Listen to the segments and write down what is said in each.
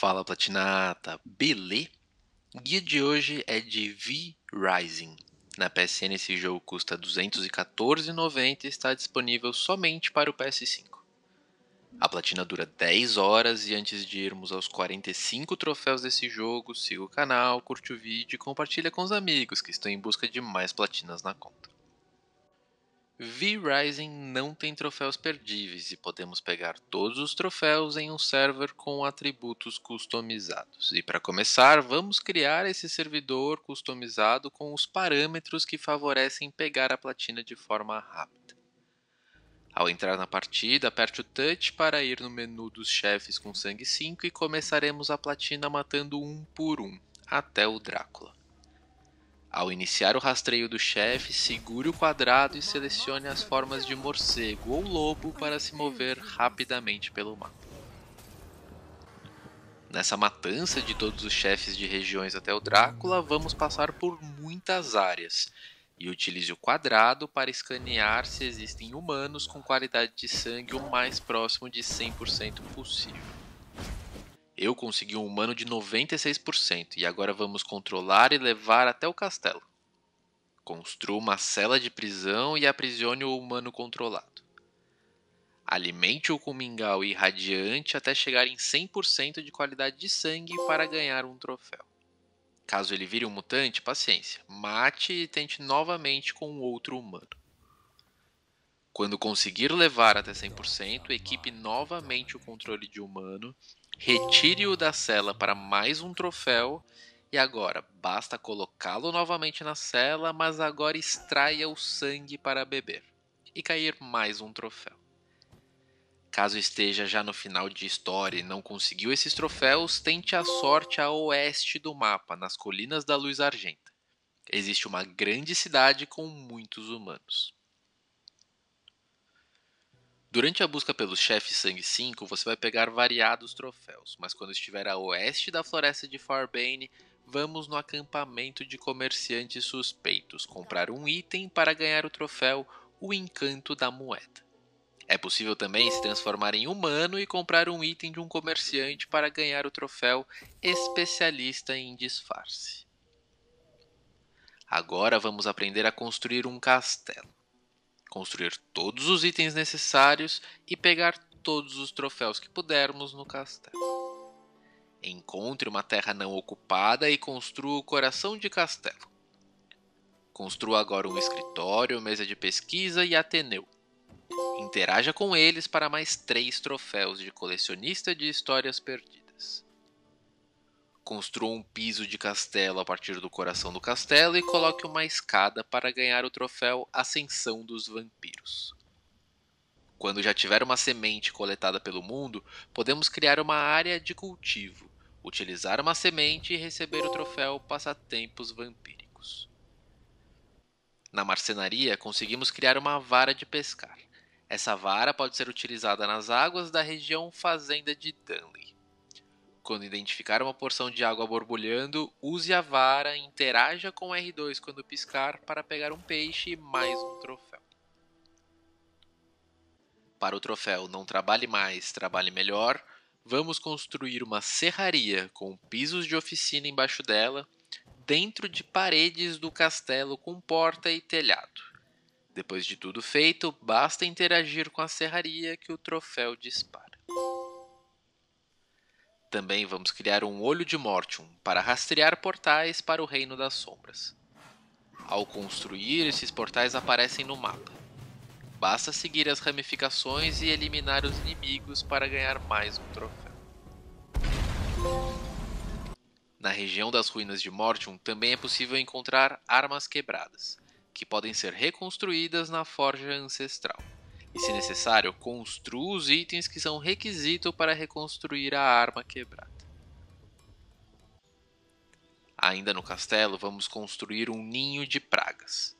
Fala Platinata, O Guia de hoje é de V Rising. Na PSN esse jogo custa R$ 214,90 e está disponível somente para o PS5. A platina dura 10 horas e antes de irmos aos 45 troféus desse jogo, siga o canal, curte o vídeo e compartilha com os amigos que estão em busca de mais platinas na conta. V-Rising não tem troféus perdíveis e podemos pegar todos os troféus em um server com atributos customizados. E para começar, vamos criar esse servidor customizado com os parâmetros que favorecem pegar a platina de forma rápida. Ao entrar na partida, aperte o touch para ir no menu dos chefes com sangue 5 e começaremos a platina matando um por um, até o Drácula. Ao iniciar o rastreio do chefe, segure o quadrado e selecione as formas de morcego ou lobo para se mover rapidamente pelo mapa. Nessa matança de todos os chefes de regiões até o Drácula, vamos passar por muitas áreas. E utilize o quadrado para escanear se existem humanos com qualidade de sangue o mais próximo de 100% possível. Eu consegui um humano de 96% e agora vamos controlar e levar até o castelo. Construa uma cela de prisão e aprisione o humano controlado. Alimente-o com mingau irradiante até chegar em 100% de qualidade de sangue para ganhar um troféu. Caso ele vire um mutante, paciência. Mate e tente novamente com outro humano. Quando conseguir levar até 100%, equipe novamente o controle de humano Retire-o da cela para mais um troféu. E agora, basta colocá-lo novamente na cela, mas agora extraia o sangue para beber. E cair mais um troféu. Caso esteja já no final de história e não conseguiu esses troféus, tente a sorte a oeste do mapa, nas colinas da Luz Argenta. Existe uma grande cidade com muitos humanos. Durante a busca pelo chefe Sangue 5, você vai pegar variados troféus, mas quando estiver a oeste da floresta de Farbane, vamos no acampamento de comerciantes suspeitos comprar um item para ganhar o troféu O Encanto da Moeda. É possível também se transformar em humano e comprar um item de um comerciante para ganhar o troféu Especialista em Disfarce. Agora vamos aprender a construir um castelo construir todos os itens necessários e pegar todos os troféus que pudermos no castelo. Encontre uma terra não ocupada e construa o coração de castelo. Construa agora um escritório, mesa de pesquisa e ateneu. Interaja com eles para mais três troféus de colecionista de histórias perdidas. Construa um piso de castelo a partir do coração do castelo e coloque uma escada para ganhar o troféu Ascensão dos Vampiros. Quando já tiver uma semente coletada pelo mundo, podemos criar uma área de cultivo, utilizar uma semente e receber o troféu Passatempos Vampíricos. Na marcenaria, conseguimos criar uma vara de pescar. Essa vara pode ser utilizada nas águas da região Fazenda de Dunley. Quando identificar uma porção de água borbulhando, use a vara e interaja com R2 quando piscar para pegar um peixe e mais um troféu. Para o troféu Não Trabalhe Mais, Trabalhe Melhor, vamos construir uma serraria com pisos de oficina embaixo dela, dentro de paredes do castelo com porta e telhado. Depois de tudo feito, basta interagir com a serraria que o troféu dispara. Também vamos criar um olho de Mortium para rastrear portais para o Reino das Sombras. Ao construir, esses portais aparecem no mapa. Basta seguir as ramificações e eliminar os inimigos para ganhar mais um troféu. Na região das ruínas de Mortium também é possível encontrar armas quebradas, que podem ser reconstruídas na forja ancestral. E se necessário, construa os itens que são requisito para reconstruir a arma quebrada. Ainda no castelo, vamos construir um ninho de pragas.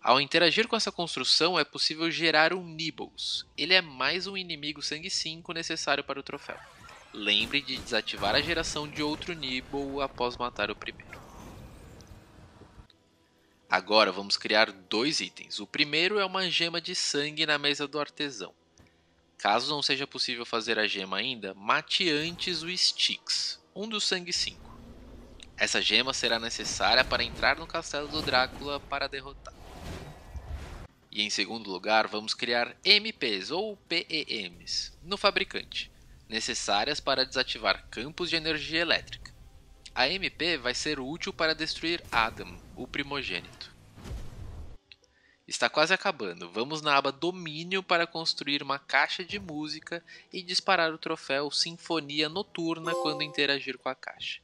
Ao interagir com essa construção, é possível gerar um Nibbles. Ele é mais um inimigo sangue 5 necessário para o troféu. Lembre de desativar a geração de outro Nibble após matar o primeiro. Agora vamos criar dois itens. O primeiro é uma gema de sangue na mesa do artesão. Caso não seja possível fazer a gema ainda, mate antes o Styx, um do sangue 5. Essa gema será necessária para entrar no castelo do Drácula para derrotar. E em segundo lugar, vamos criar MPs ou PEMs no fabricante, necessárias para desativar campos de energia elétrica. A MP vai ser útil para destruir Adam, o primogênito. Está quase acabando. Vamos na aba Domínio para construir uma caixa de música e disparar o troféu Sinfonia Noturna quando interagir com a caixa.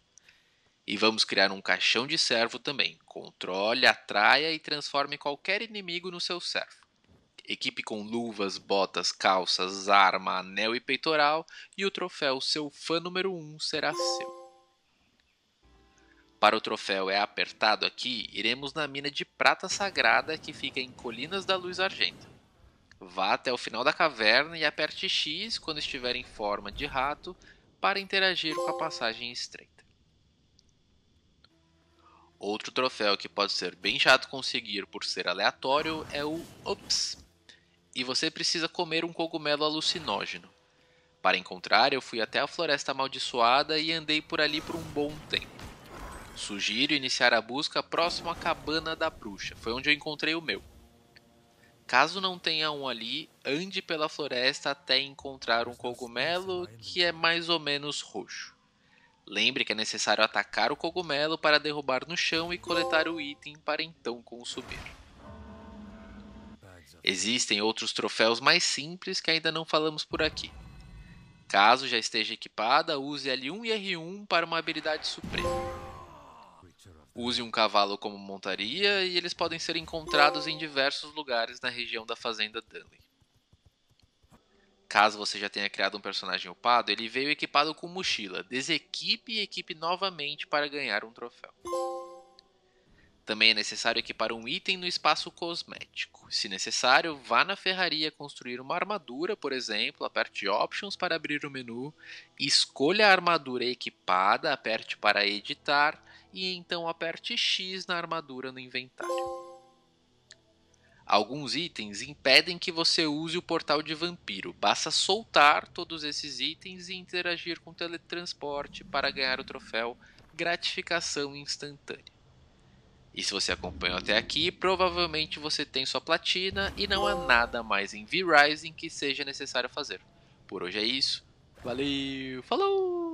E vamos criar um caixão de servo também. Controle, atraia e transforme qualquer inimigo no seu servo. Equipe com luvas, botas, calças, arma, anel e peitoral, e o troféu Seu Fã número 1 um será seu. Para o troféu é apertado aqui, iremos na mina de prata sagrada que fica em Colinas da Luz Argenta. Vá até o final da caverna e aperte X quando estiver em forma de rato para interagir com a passagem estreita. Outro troféu que pode ser bem chato conseguir por ser aleatório é o Ups. E você precisa comer um cogumelo alucinógeno. Para encontrar, eu fui até a Floresta Amaldiçoada e andei por ali por um bom tempo. Sugiro iniciar a busca próximo à cabana da bruxa. Foi onde eu encontrei o meu. Caso não tenha um ali, ande pela floresta até encontrar um cogumelo que é mais ou menos roxo. Lembre que é necessário atacar o cogumelo para derrubar no chão e coletar o item para então consumir. Existem outros troféus mais simples que ainda não falamos por aqui. Caso já esteja equipada, use L1 e R1 para uma habilidade suprema use um cavalo como montaria e eles podem ser encontrados em diversos lugares na região da fazenda Dunley. Caso você já tenha criado um personagem upado, ele veio equipado com mochila. Desequipe e equipe novamente para ganhar um troféu. Também é necessário equipar um item no espaço cosmético. Se necessário, vá na ferraria construir uma armadura, por exemplo, aperte Options para abrir o menu, escolha a armadura equipada, aperte para editar e então aperte X na armadura no inventário. Alguns itens impedem que você use o portal de vampiro. Basta soltar todos esses itens e interagir com o teletransporte para ganhar o troféu gratificação instantânea. E se você acompanhou até aqui, provavelmente você tem sua platina e não há nada mais em V-Rising que seja necessário fazer. Por hoje é isso. Valeu, falou!